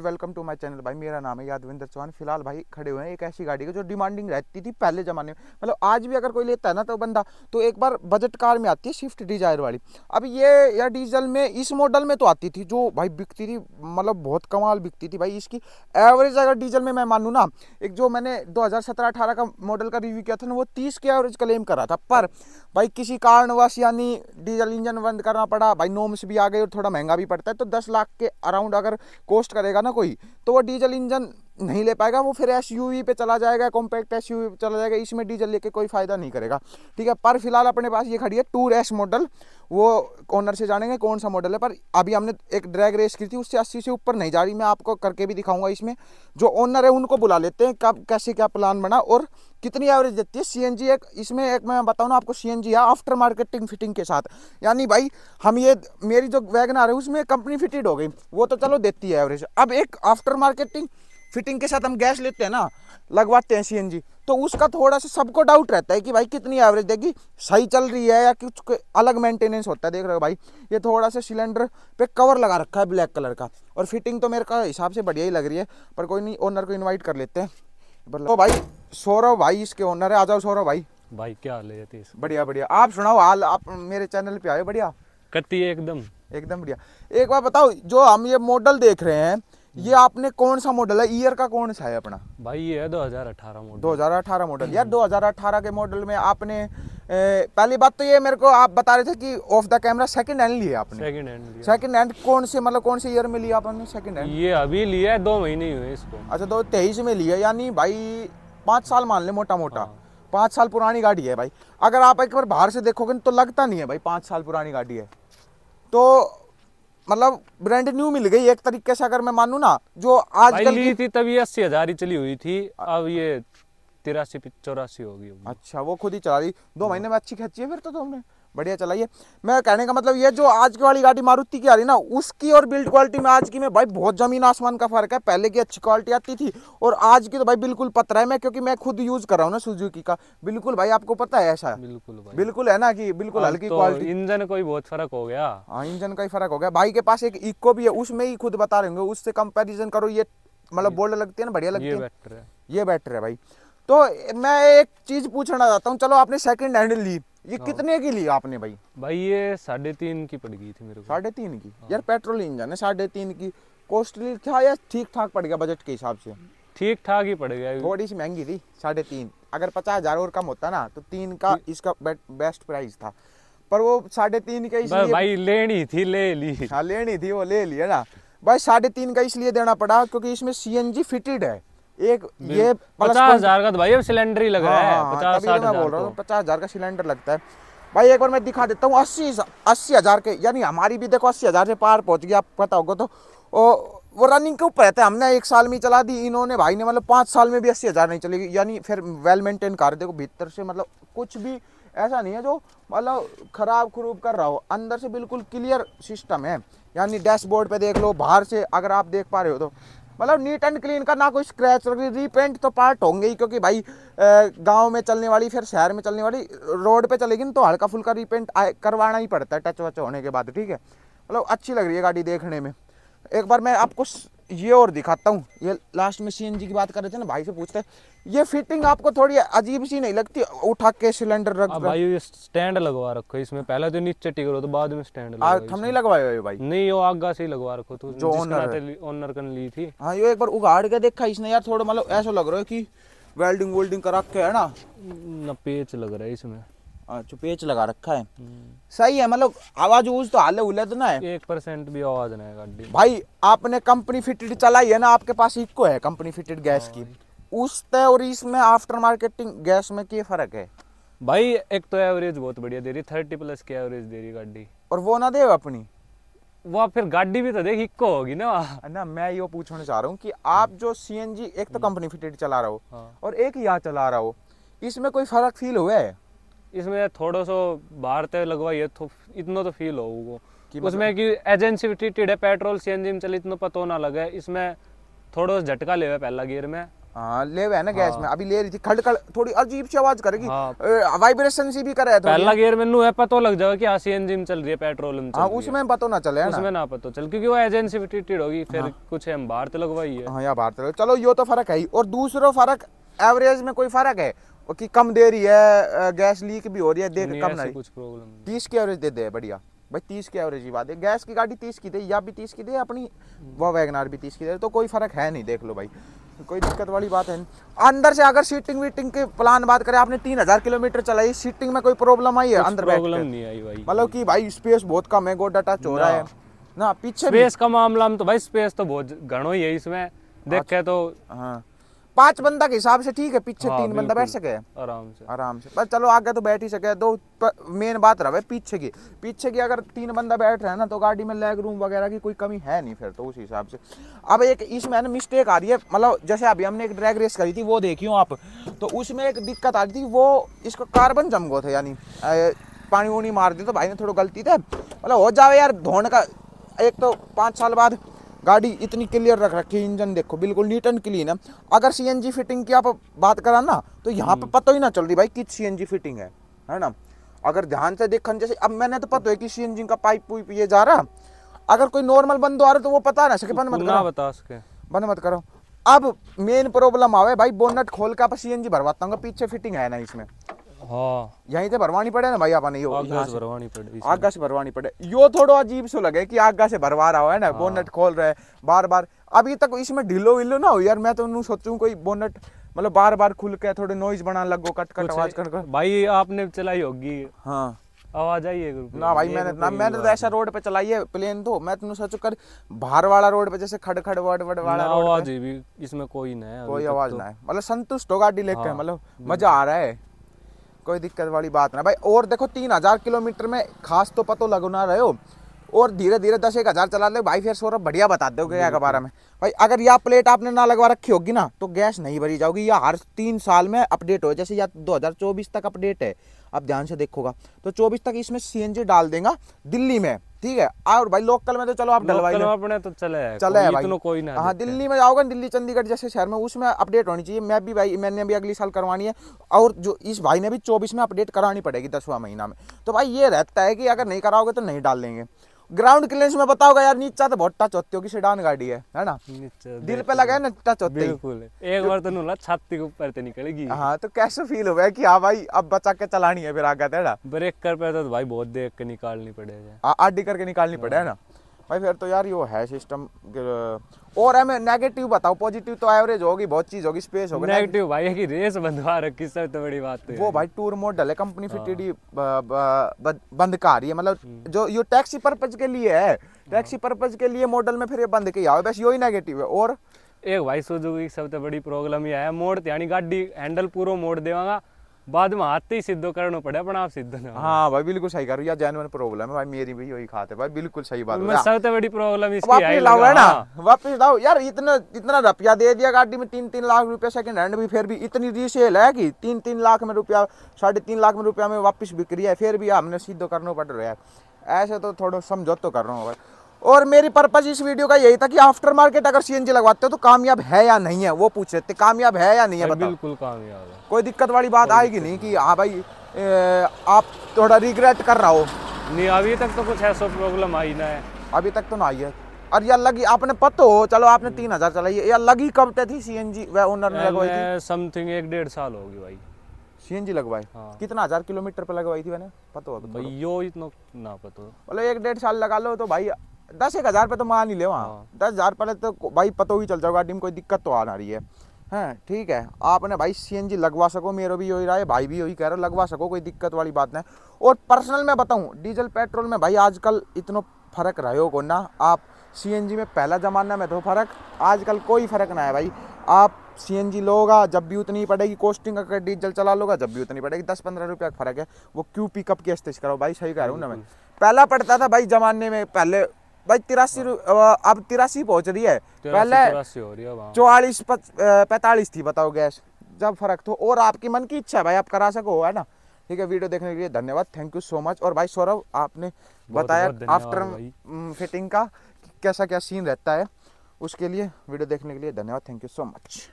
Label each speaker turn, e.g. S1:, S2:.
S1: Welcome to my channel भाई मेरा नाम है यादविंदर चौहान फिलहाल भाई खड़े हुए हैं एक ऐसी गाड़ी की जो डिमांडिंग रहती थी पहले ज़माने में मतलब आज भी अगर कोई लेता है ना तो बंदा तो एक बार बजट कार में आती है स्विफ्ट डिजायर वाली अब ये या डीजल में इस मॉडल में तो आती थी जो भाई बिकती थी मतलब बहुत कमाल बिकती थी भाई इसकी एवरेज अगर डीजल में मैं मानूँ ना एक जो मैंने दो हज़ार का मॉडल का रिव्यू किया था ना वो तीस के एवरेज क्लेम करा था पर भाई किसी कारणवश यानी डीजल इंजन बंद करना पड़ा भाई नोम्स भी आ गए और थोड़ा महंगा भी पड़ता है तो दस लाख के अराउंड अगर कॉस्ट करेगा ना कोई तो वो डीजल इंजन नहीं ले पाएगा वो फिर एस पे चला जाएगा कॉम्पैक्ट एस पे चला जाएगा इसमें डीजल लेके कोई फ़ायदा नहीं करेगा ठीक है पर फिलहाल अपने पास ये खड़ी है टू रेस मॉडल वो ओनर से जानेंगे कौन सा मॉडल है पर अभी हमने एक ड्रैग रेस की थी उससे अस्सी से ऊपर नहीं जा रही मैं आपको करके भी दिखाऊंगा इसमें जो ओनर है उनको बुला लेते हैं कब कैसे क्या प्लान बना और कितनी एवरेज देती है जी एक इसमें एक मैं बताऊँ ना आपको जी है आफ्टर मार्केटिंग फिटिंग के साथ यानी भाई हम ये मेरी जो वैगन आ रही है उसमें कंपनी फिटेड हो गई वो तो चलो देती है एवरेज अब एक आफ्टर मार्केटिंग फिटिंग के साथ हम गैस लेते हैं ना लगवाते हैं सीएनजी तो उसका थोड़ा सा सबको डाउट रहता है कि भाई कितनी एवरेज देगी सही चल रही है या कुछ अलग मेंटेनेंस होता है देख रहे हो भाई ये थोड़ा सा सिलेंडर पे कवर लगा रखा है ब्लैक कलर का और फिटिंग तो मेरे का हिसाब से बढ़िया ही लग रही है पर कोई नहीं ओनर को इन्वाइट कर लेते हैं तो भाई सौरव भाई इसके ओनर है आ जाओ सौरव भाई
S2: भाई क्या हाल है
S1: बढ़िया बढ़िया आप सुनाओ हाल आप मेरे चैनल पे आए बढ़िया है एकदम एकदम बढ़िया एक बार बताओ जो हम ये मॉडल देख रहे हैं ये आपने कौन सा मॉडल है ईयर का कौन सा है अपना
S2: भाई ये है 2018 मॉडल
S1: 2018 मॉडल यार 2018 के मॉडल में आपने ए, पहली बात तो ये मेरे को आप बता रहे थे कि off the camera second hand लिया आपने सेकंड हैंड सेकंड हैंड कौन से मतलब कौन से ईयर में लिया आपने सेकंड हैंड ये अभी लिया है दो महीने हुए इसको अच्छा दो तेईस में लिया यानी भाई पाँच साल मान ले मोटा मोटा हाँ। पाँच साल पुरानी गाड़ी है भाई अगर आप एक बार बाहर से देखोगे तो लगता नहीं है भाई पाँच साल पुरानी गाड़ी है तो मतलब ब्रांड न्यू मिल गई एक तरीके से अगर मैं मानू ना जो आज ली थी तभी अस्सी हजार ही चली हुई थी अब ये तिरासी चौरासी होगी अच्छा वो खुद ही चला दी दो महीने में अच्छी खींची है फिर तो तुमने बढ़िया चलाइए मैं कहने का मतलब ये जो आज की वाली गाड़ी मारुति की आ रही ना उसकी और बिल्ड क्वालिटी में आज की में भाई बहुत जमीन आसमान का फर्क है पहले की अच्छी क्वालिटी आती थी और आज की तो भाई बिल्कुल पता है मैं क्योंकि मैं खुद यूज कर रहा हूँ ना सुजुकी का बिल्कुल भाई आपको पता है ऐसा बिल्कुल भाई। बिल्कुल है ना कि बिल्कुल हल्की तो क्वालिटी इंजन का ही बहुत फर्क हो गया हाँ इंजन का ही फर्क हो गया भाई के पास एक इको भी है उसमें ही खुद बता रहे होंगे उससे कंपेरिजन करो ये मतलब बोल्ड लगती है ना बढ़िया लगती है ये बेटर है भाई तो मैं एक चीज पूछना चाहता हूँ चलो आपने सेकंड हैंड ली ये हाँ। कितने की ली आपने भाई भाई ये साढ़े तीन की पड़ गई थी मेरे को साढ़े तीन की हाँ। यार पेट्रोल इंजन है साढ़े तीन की कॉस्टली था या ठीक ठाक पड़ गया बजट के हिसाब से ठीक ठाक ही पड़ गया थोड़ी सी महंगी थी साढ़े तीन अगर पचास हजार और कम होता ना तो तीन का इसका बेस्ट प्राइस था पर वो साढ़े तीन का इसलिए भाई लेनी थी ले ली हाँ लेनी थी वो ले लिया ना भाई साढ़े तीन का इसलिए देना पड़ा क्योंकि इसमें जी फिटेड है एक ये पचास हजार
S2: का तो भाई अब सिलेंडर ही लग रहा है हाँ, पचास तो मैं बोल रहा तो। हूँ
S1: पचास हजार का सिलेंडर लगता है भाई एक बार मैं दिखा देता हूँ अस्सी अस्सी हज़ार के यानी हमारी भी देखो अस्सी हज़ार से पार पहुंच गया आप पता होगा तो ओ, वो रनिंग के ऊपर रहता है हमने एक साल में चला दी इन्होंने भाई ने मतलब पाँच साल में भी अस्सी हज़ार नहीं चलेगी यानी फिर वेल मेंटेन कर देखो भीतर से मतलब कुछ भी ऐसा नहीं है जो मतलब ख़राब खरूब कर रहा हो अंदर से बिल्कुल क्लियर सिस्टम है यानी डैशबोर्ड पे देख लो बाहर से अगर आप देख पा रहे हो तो मतलब नीट एंड क्लीन का ना कोई स्क्रैच रीपेंट तो पार्ट होंगे ही क्योंकि भाई गांव में चलने वाली फिर शहर में चलने वाली रोड पे चलेगी ना तो हल्का फुल्का रीपेंट करवाना ही पड़ता है टच वच होने के बाद ठीक है मतलब अच्छी लग रही है गाड़ी देखने में एक बार मैं आपको ये और दिखाता हूँ ये लास्ट में सीएनजी की बात कर रहे थे ना भाई से पूछते ये फिटिंग आपको थोड़ी अजीब सी नहीं लगती उठा के सिलेंडर रख हाँ भाई
S2: ये स्टैंड लगवा रखो इसमें पहले तो नीचे टिकरो तो बाद में स्टैंड हम नहीं
S1: लगवाए भाई नहीं वो आगा से ही लगवा रखो तो जो ऑनर ऑनर कन ली थी हाँ ये एक बार उगाड़ के देखा इसने यार थोड़ा मतलब ऐसा लग रहा है की वेल्डिंग वेल्डिंग करा के है ना पेच लग रहा है इसमें अच्छा पेच लगा रखा है हम्म। सही है मतलब आवाज उज तो हाले उलद तो ना है एक परसेंट भी आवाज नहीं है गाड़ी भाई आपने कंपनी फिटेड चलाई है ना आपके पास इको है कंपनी फिटेड गैस की हाँ, उस तय और इसमें आफ्टर मार्केटिंग गैस में क्या फर्क है
S2: भाई एक तो एवरेज बहुत बढ़िया दे रही थर्टी प्लस की एवरेज दे रही गाड़ी
S1: और वो ना दे अपनी वो फिर गाड़ी भी तो देख इक्को होगी ना ना मैं ये पूछना चाह रहा हूँ कि आप जो सीएनजी एक तो कंपनी हम्म। फिटेड चला रहा हो हाँ। और एक यहाँ चला रहा हो इसमें कोई फर्क फील हुआ है इसमें थोड़ा सो बाहर तो लगवाइए तो इतना तो फील
S2: हो वो उसमें कि एजेंसी ट्रीटेड है पेट्रोल सी एनजी में चले इतना पतो ना लगे इसमें थोड़ा सा झटका ले हुआ पहला गियर में
S1: हाँ ले है ना गैस में हाँ। अभी ले रही थी खड़ खड़ थोड़ी अजीब सी आवाज करेगी हाँ। वाइब्रेशन सी भी करे पहला
S2: गियर में है पता लग जाएगा कि आसी हाँ, एनजी में चल रही है पेट्रोल
S1: में हाँ, उसमें पता ना चले उसमें ना पता चल क्योंकि वो एजेंसी ट्रीटेड होगी हाँ। फिर हाँ। कुछ हम बाहर तो लगवाई है हाँ यहाँ बाहर तो चलो यो तो फर्क है ही और दूसरा फर्क एवरेज में कोई फर्क है कि कम दे रही है गैस लीक भी हो रही है देख कम ना कुछ प्रॉब्लम तीस की एवरेज दे दे बढ़िया भाई तीस की एवरेज ही बात है गैस की गाड़ी तीस की दे या भी तीस की दे अपनी वो हम्म। वैगनार भी तीस की दे तो कोई फर्क है नहीं देख लो भाई कोई दिक्कत वाली बात है नहीं अंदर से अगर सीटिंग वीटिंग के प्लान बात करें आपने तीन हजार किलोमीटर चलाई सीटिंग में कोई प्रॉब्लम आई है अंदर प्रॉब्लम नहीं आई भाई मतलब कि भाई स्पेस बहुत कम है गोडा टच हो रहा है ना पीछे स्पेस
S2: का मामला में तो भाई स्पेस तो बहुत घनो ही है इसमें देखे तो
S1: हाँ पांच बंदा के हिसाब से ठीक है पीछे हाँ, तीन बंदा बैठ सके आराम से आराम से पर चलो आगे तो बैठ ही सके दो मेन बात रहा है पीछे की पीछे की अगर तीन बंदा बैठ रहे हैं ना तो गाड़ी में लेग रूम वगैरह की कोई कमी है नहीं फिर तो उस हिसाब से अब एक इसमें ना मिस्टेक आ रही है मतलब जैसे अभी हमने एक ड्रैग रेस करी थी वो देखी हूँ आप तो उसमें एक दिक्कत आ रही थी वो इसको कार्बन जम गो थे यानी पानी वानी मार दिया तो भाई ने थोड़ा गलती थे मतलब हो जाओ यार धोने का एक तो पाँच साल बाद गाड़ी इतनी क्लियर रख रखी इंजन देखो बिल्कुल नीट एंड क्लीन है अगर सी फिटिंग की आप बात करा ना तो यहाँ पे हम्म। पता ही ना चल रही भाई कि सी फिटिंग है है ना अगर ध्यान से देखा जैसे अब मैंने तो पता है कि सी का पाइप वाइप ये जा रहा अगर कोई नॉर्मल बंद आ रहा तो वो पता ना सके बंद मत करो बता सके बंद मत करो अब मेन प्रॉब्लम आवे भाई बोनट खोल आप सी एन जी भरवाता हूँ पीछे फिटिंग है ना इसमें हाँ यहीं से भरवानी पड़े ना भाई आपने यो आगा से भरवानी
S2: पड़े आगा से
S1: भरवानी पड़े यो थोड़ा अजीब सो लगे की आगा से भरवा रहा है ना हाँ। बोनट खोल रहे बार बार अभी तक इसमें ढिलो विलो ना हो यार मैं तो सोचू कोई बोनट मतलब बार बार खुल के थोड़े नॉइज बना लगो कट कट आवाज कर
S2: भाई आपने चलाई होगी हाँ आवाज आई है ना भाई मैंने ना मैंने तो, तो ऐसा
S1: रोड पे चलाई है प्लेन तो मैं तुम तो सोच कर बाहर वाला रोड पे जैसे खड़ खड़ वड़ वड़ वाला आवाज
S2: भी इसमें कोई ना है कोई आवाज तो। ना है
S1: मतलब संतुष्ट हो गाड़ी लेकर हाँ। मतलब मजा आ रहा है कोई दिक्कत वाली बात ना भाई और देखो तीन हज़ार किलोमीटर में खास तो पतो लगना ना रहे हो और धीरे धीरे दस एक हज़ार चला ले भाई फिर सौरभ बढ़िया बता गया के बारे में भाई अगर यह प्लेट आपने ना लगवा रखी होगी ना तो गैस नहीं भरी जाओगी या हर तीन साल में अपडेट हो जैसे या दो तक अपडेट है आप ध्यान से देखोगा तो चौबीस तक इसमें सी डाल देगा दिल्ली में ठीक है और भाई लोकल में तो चलो आप डलवाई अपने तो चले चले कोई भाई कोई ना हाँ दिल्ली में जाओगे दिल्ली चंडीगढ़ जैसे शहर में उसमें अपडेट होनी चाहिए मैं भी भाई मैंने भी अगली साल करवानी है और जो इस भाई ने भी चौबीस में अपडेट करानी पड़ेगी दसवा महीना में तो भाई ये रहता है कि अगर नहीं कराओगे तो नहीं डाल देंगे ग्राउंड क्लियरेंस में बताओ यार नीचा तो बहुत टच होती होगी सेडान गाड़ी है है ना दिल पे लगा है ना टच होती बिल्कुल
S2: एक बार तो नोला छाती के ऊपर तो निकलेगी हाँ तो कैसे फील हो गया
S1: कि हाँ भाई अब बचा के चलानी है फिर आगे तेरा ब्रेक कर पे तो भाई बहुत देख के निकालनी पड़ेगा आडी करके निकालनी पड़े है ना भाई फिर तो यार यो है सिस्टम और हमें नेगेटिव बताओ पॉजिटिव तो एवरेज होगी बहुत चीज होगी स्पेस होगी नेगेटिव भाई की रेस बंधवा रखी सब तो बड़ी बात तो है वो भाई टूर मॉडल है कंपनी फिटेड बंद का रही है मतलब हम्म। जो यो टैक्सी पर्पज के लिए है टैक्सी पर्पज हाँ। के लिए मॉडल में फिर ये बंद किया बस यही नेगेटिव है और
S2: एक भाई सुजुकी सबसे तो बड़ी प्रॉब्लम यह है मोड़ यानी गाड़ी हैंडल पूरा मोड़ देवांगा बाद में हाथ ही सिद्धो करना पड़े पर आप सिद्ध
S1: ना हाँ भाई बिल्कुल सही करो यार जैन प्रॉब्लम है भाई मेरी भी यही है भाई बिल्कुल सही बात है सबसे बड़ी प्रॉब्लम इसकी वापस लाओ है ना हाँ। वापस लाओ यार इतना इतना रुपया दे दिया गाड़ी में तीन तीन लाख रुपया सेकंड हैंड भी फिर भी इतनी रीसेल है की तीन तीन लाख में रुपया साढ़े तीन लाख में रुपया में वापिस बिक्री है फिर भी हमने सीधो करना पड़ रहा है ऐसे तो थोड़ा समझौतो कर रहा हूँ भाई और मेरी पर्पज़ इस वीडियो का यही था कि आफ्टर मार्केट अगर सी लगवाते हो तो कामयाब है या नहीं है वो पूछ रहे कामयाब है या नहीं है बिल्कुल
S2: कामयाब है
S1: कोई दिक्कत वाली बात आएगी नहीं कि हाँ भाई आप थोड़ा रिग्रेट कर रहा हो नहीं अभी तक तो कुछ ऐसा प्रॉब्लम आई ना है अभी तक तो ना आई है और ये अलग ही आपने पता हो चलो आपने तीन हजार चलाई ये अलग ही कब थी सी एन जी ओनर ने लगवाई थी
S2: समथिंग एक डेढ़ साल होगी भाई सी एन जी लगवाई हाँ।
S1: कितना हजार किलोमीटर पे लगवाई थी मैंने पता हो तो यो इतना ना पता मतलब एक डेढ़ साल लगा लो तो भाई दस एक हज़ार पे तो मान ही ले वहाँ हाँ। दस हज़ार पहले तो भाई पता ही चल जाओ गाड़ी में कोई दिक्कत तो आ ना रही है हैं ठीक है आपने भाई सी लगवा सको मेरे भी यही रहा है भाई भी यही कह रहे हो लगवा सको कोई दिक्कत वाली बात नहीं और पर्सनल मैं बताऊँ डीजल पेट्रोल में भाई आजकल इतना फ़र्क रहे को ना आप सी में पहला ज़माना में तो फ़र्क आजकल कोई फ़र्क ना है भाई आप सी एन जी लोगा जब भी उतनी पड़ेगी कोस्टिंग अगर डीजल चला लोगा जब भी उतनी पड़ेगी दस पंद्रह रुपये का फ़र्क है वो क्यों पिकअप के स्टेज करो भाई सही कह रहा हूँ ना मैं हाँ, पहला पड़ता था भाई ज़माने में पहले भाई तिरासी हाँ। अब तिरासी पहुंच रही है पहले चौवालीस पैंतालीस थी बताओ गैस जब फर्क तो और आपकी मन की इच्छा है भाई आप करा सको है ना ठीक है वीडियो देखने के लिए धन्यवाद थैंक यू सो मच और भाई सौरभ आपने बताया आफ्टर फिटिंग का कैसा क्या सीन रहता है उसके लिए वीडियो देखने के लिए धन्यवाद थैंक यू सो मच